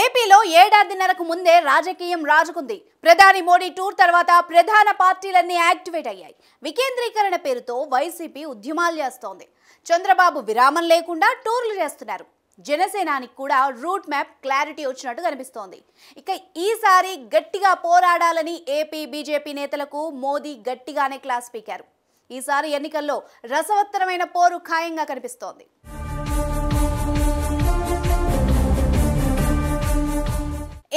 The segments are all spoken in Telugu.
ఏపీలో ఏడాదిన్నరకు ముందే రాజకీయం రాజుకుంది ప్రధాని మోడీ టూర్ తర్వాత ప్రధాన పార్టీలన్నీ యాక్టివేట్ అయ్యాయి వికేంద్రీకరణ పేరుతో వైసీపీ ఉద్యమాలు చేస్తోంది చంద్రబాబు విరామం లేకుండా టూర్లు చేస్తున్నారు జనసేనానికి కూడా రూట్ మ్యాప్ క్లారిటీ వచ్చినట్టు కనిపిస్తోంది ఇక ఈసారి గట్టిగా పోరాడాలని ఏపీ బీజేపీ నేతలకు మోదీ గట్టిగానే క్లాస్ పీకారు ఈసారి ఎన్నికల్లో రసవత్తరమైన పోరు ఖాయంగా కనిపిస్తోంది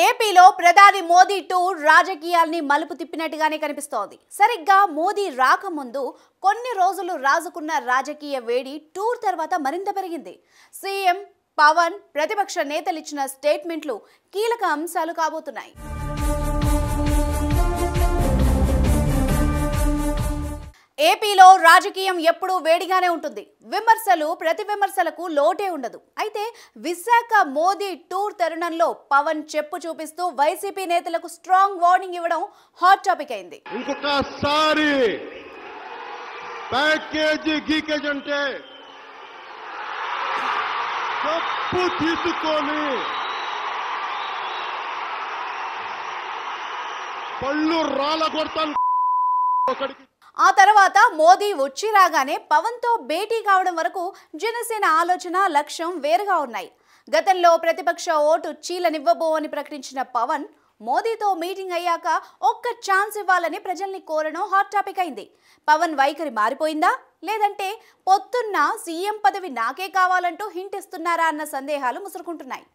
ఏపీలో ప్రధాని మోదీ టూర్ రాజకీయాల్ని మలుపు తిప్పినట్టుగానే కనిపిస్తోంది సరిగ్గా మోదీ రాకముందు కొన్ని రోజులు రాజుకున్న రాజకీయ వేడి టూర్ తర్వాత మరింత పెరిగింది సీఎం పవన్ ప్రతిపక్ష నేతలిచ్చిన స్టేట్మెంట్లు కీలక అంశాలు కాబోతున్నాయి ఏపీలో రాజకీయం ఎప్పుడూ వేడిగానే ఉంటుంది విమర్శలు ప్రతి విమర్శలకు లోటే ఉండదు అయితే విశాఖ మోదీ టూర్ తరుణంలో పవన్ చెప్పు చూపిస్తూ వైసీపీ నేతలకు స్ట్రాంగ్ వార్నింగ్ ఇవ్వడం హాట్ టాపిక్ అయింది ఇంకొకసారి తీసుకొని పళ్ళు ఆ తర్వాత మోదీ వచ్చి రాగానే పవన్తో భేటీ కావడం వరకు జనసేన ఆలోచన లక్ష్యం వేరుగా ఉన్నాయి గతంలో ప్రతిపక్ష ఓటు చీలనివ్వబోవని ప్రకటించిన పవన్ మోదీతో మీటింగ్ అయ్యాక ఒక్క ఛాన్స్ ఇవ్వాలని ప్రజల్ని కోరడం హాట్ టాపిక్ అయింది పవన్ వైఖరి మారిపోయిందా లేదంటే పొత్తున్న సీఎం పదవి నాకే కావాలంటూ హింటిస్తున్నారా అన్న సందేహాలు ముసురుకుంటున్నాయి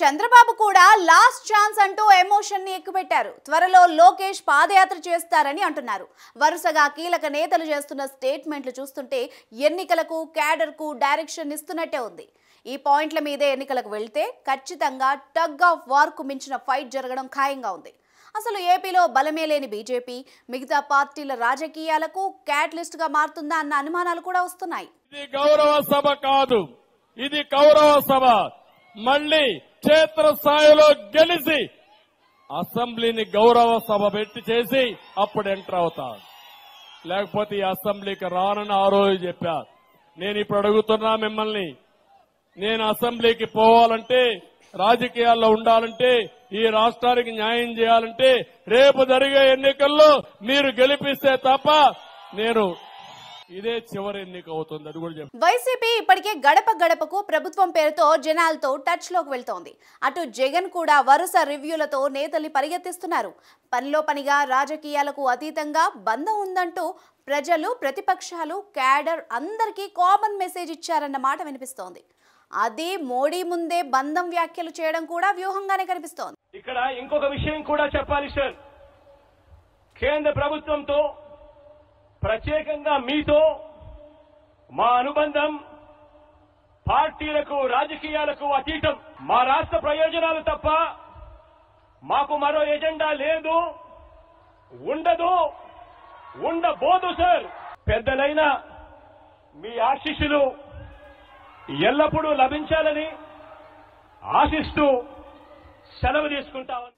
చంద్రబాబు కూడా లాస్ట్ ఛాన్స్ అంటూ ఎమోషన్ని ఎక్కుపెట్టారు త్వరలో లోకేష్ పాదయాత్ర చేస్తారని అంటున్నారు వరుసగా కీలక నేతలు చేస్తున్న స్టేట్మెంట్లు చూస్తుంటే ఎన్నికలకు క్యాడర్ కు డైరెక్షన్ ఇస్తున్నట్టే ఉంది ఈ పాయింట్ల మీదే ఎన్నికలకు వెళ్తే ఖచ్చితంగా టగ్ ఆఫ్ కు మించిన ఫైట్ జరగడం ఖాయంగా ఉంది అసలు ఏపీలో బలమే లేని బీజేపీ మిగతా పార్టీల రాజకీయాలకు క్యాట్లిస్ట్ గా మారుతుందా అన్న అనుమానాలు కూడా వస్తున్నాయి గౌరవ సభ కాదు ఇది గౌరవ సభ మళ్లీ క్షేత్రస్థాయిలో గెలిచి అసెంబ్లీని గౌరవ సభ పెట్టి చేసి అప్పుడు ఎంటర్ అవుతాను లేకపోతే ఈ అసెంబ్లీకి రానని ఆ రోజు చెప్పారు నేను ఇప్పుడు అడుగుతున్నా మిమ్మల్ని నేను అసెంబ్లీకి పోవాలంటే రాజకీయాల్లో ఉండాలంటే ఈ రాష్ట్రానికి న్యాయం చేయాలంటే రేపు జరిగే ఎన్నికల్లో మీరు గెలిపిస్తే తప్ప నేను ఇదే చివరి ఎన్నిక అవుతుంది అది కూడా వైసీపీ ఇప్పటికే గడప గడపకు ప్రభుత్వం పేరుతో జనాలతో టచ్ లోకి వెళ్తోంది అటు జగన్ కూడా వరుస రివ్యూలతో నేతల్ని పరిగెత్తిస్తున్నారు పనిలో పనిగా రాజకీయాలకు అతీతంగా బంధం ఉందంటూ ప్రజలు ప్రతిపక్షాలు క్యాడర్ అందరికీ కామన్ మెసేజ్ ఇచ్చారన్న మాట వినిపిస్తోంది అది మోడీ ముందే బంధం వ్యాఖ్యలు చేయడం కూడా వ్యూహంగానే కనిపిస్తోంది ఇక్కడ ఇంకొక విషయం కూడా చెప్పాలి సార్ కేంద్ర ప్రభుత్వంతో ప్రత్యేకంగా మీతో మా అనుబంధం పార్టీలకు రాజకీయాలకు అతీతం మా రాష్ట్ర ప్రయోజనాలు తప్ప మాకు మరో ఎజెండా లేదు ఉండదు ఉండబోదు సార్ పెద్దలైన మీ ఆశీస్సులు ఎల్లప్పుడూ లభించాలని ఆశిస్తూ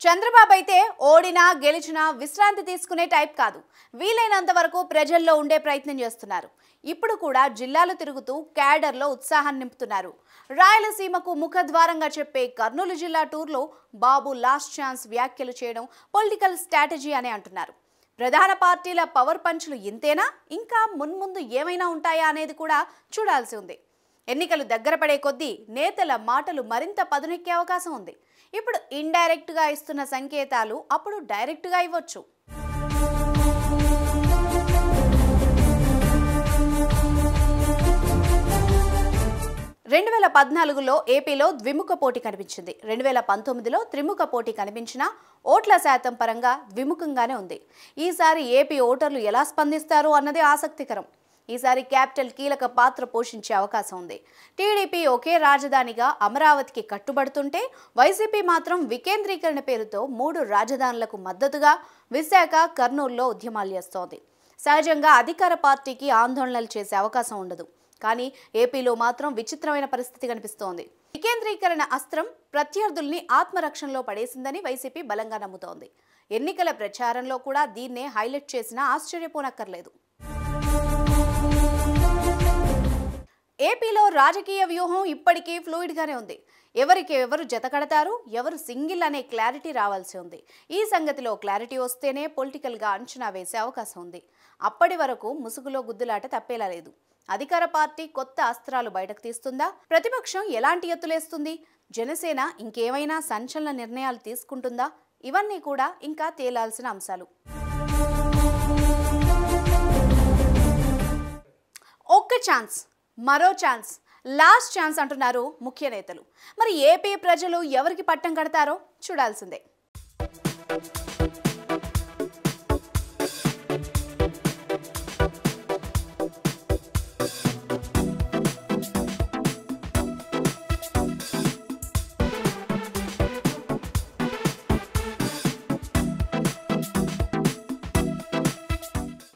చంద్రబాబు అయితే ఓడినా గెలిచినా విశ్రాంతి తీసుకునే టైప్ కాదు వీలైనంత వరకు ప్రజల్లో ఉండే ప్రయత్నం చేస్తున్నారు ఇప్పుడు కూడా జిల్లాలు తిరుగుతూ క్యాడర్లో ఉత్సాహాన్ని నింపుతున్నారు రాయలసీమకు ముఖద్వారంగా చెప్పే కర్నూలు జిల్లా టూర్లో బాబు లాస్ట్ ఛాన్స్ వ్యాఖ్యలు చేయడం పొలిటికల్ స్ట్రాటజీ అని అంటున్నారు ప్రధాన పార్టీల పవర్ పంచ్లు ఇంతేనా ఇంకా మున్ముందు ఏమైనా ఉంటాయా అనేది కూడా చూడాల్సి ఉంది ఎన్నికలు దగ్గర పడే కొద్దీ నేతల మాటలు మరింత పదునెక్కే అవకాశం ఉంది ఇప్పుడు ఇండైరెక్ట్గా ఇస్తున్న సంకేతాలు అప్పుడు డైరెక్ట్గా ఇవ్వచ్చు రెండు వేల పద్నాలుగులో ఏపీలో ద్విముఖ పోటీ కనిపించింది రెండు వేల పంతొమ్మిదిలో త్రిముఖ పోటీ కనిపించిన ఓట్ల శాతం పరంగా ద్విముఖంగానే ఉంది ఈసారి ఏపీ ఓటర్లు ఎలా స్పందిస్తారు అన్నది ఆసక్తికరం ఈసారి క్యాపిటల్ కీలక పాత్ర పోషించే అవకాశం ఉంది టీడీపీ ఒకే రాజధానిగా అమరావతికి కట్టుబడుతుంటే వైసీపీ మాత్రం వికేంద్రీకరణ పేరుతో మూడు రాజధానులకు మద్దతుగా విశాఖ కర్నూలులో ఉద్యమాలు చేస్తోంది సహజంగా అధికార పార్టీకి ఆందోళనలు చేసే అవకాశం ఉండదు కానీ ఏపీలో మాత్రం విచిత్రమైన పరిస్థితి కనిపిస్తోంది వికేంద్రీకరణ అస్త్రం ప్రత్యర్థుల్ని ఆత్మరక్షణలో పడేసిందని వైసీపీ బలంగా నమ్ముతోంది ఎన్నికల ప్రచారంలో కూడా దీన్నే హైలైట్ చేసినా ఆశ్చర్యపోనక్కర్లేదు ఏపీలో రాజకీయ వ్యూహం ఇప్పటికీ ఫ్లూయిడ్గానే ఉంది ఎవరికి ఎవరు జత కడతారు ఎవరు సింగిల్ అనే క్లారిటీ రావాల్సి ఉంది ఈ సంగతిలో క్లారిటీ వస్తేనే పొలిటికల్గా అంచనా వేసే అవకాశం ఉంది అప్పటి వరకు ముసుగులో గుద్దులాట తప్పేలా లేదు అధికార పార్టీ కొత్త అస్త్రాలు బయటకు తీస్తుందా ప్రతిపక్షం ఎలాంటి ఎత్తులేస్తుంది జనసేన ఇంకేమైనా సంచలన నిర్ణయాలు తీసుకుంటుందా ఇవన్నీ కూడా ఇంకా తేలాల్సిన అంశాలు ఒక్క ఛాన్స్ మరో ఛాన్స్ లాస్ట్ ఛాన్స్ అంటున్నారు ముఖ్య నేతలు మరి ఏపీ ప్రజలు ఎవరికి పట్టం కడతారో చూడాల్సిందే